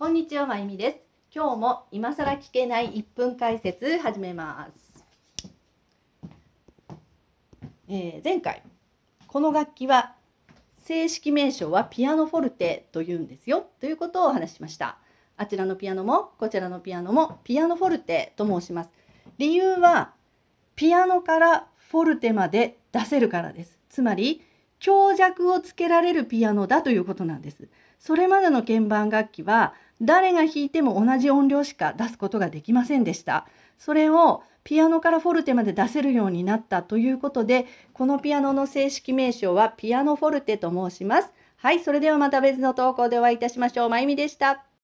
こんにちは、まゆみです。今日も今更聞けない1分解説始めます。えー、前回、この楽器は正式名称はピアノフォルテというんですよということをお話ししました。あちらのピアノもこちらのピアノもピアノフォルテと申します。理由はピアノからフォルテまで出せるからです。つまり強弱をつけられるピアノだということなんです。それまでの鍵盤楽器は誰が弾いても同じ音量しか出すことができませんでした。それをピアノからフォルテまで出せるようになったということで、このピアノの正式名称はピアノフォルテと申します。はい、それではまた別の投稿でお会いいたしましょう。まゆみでした。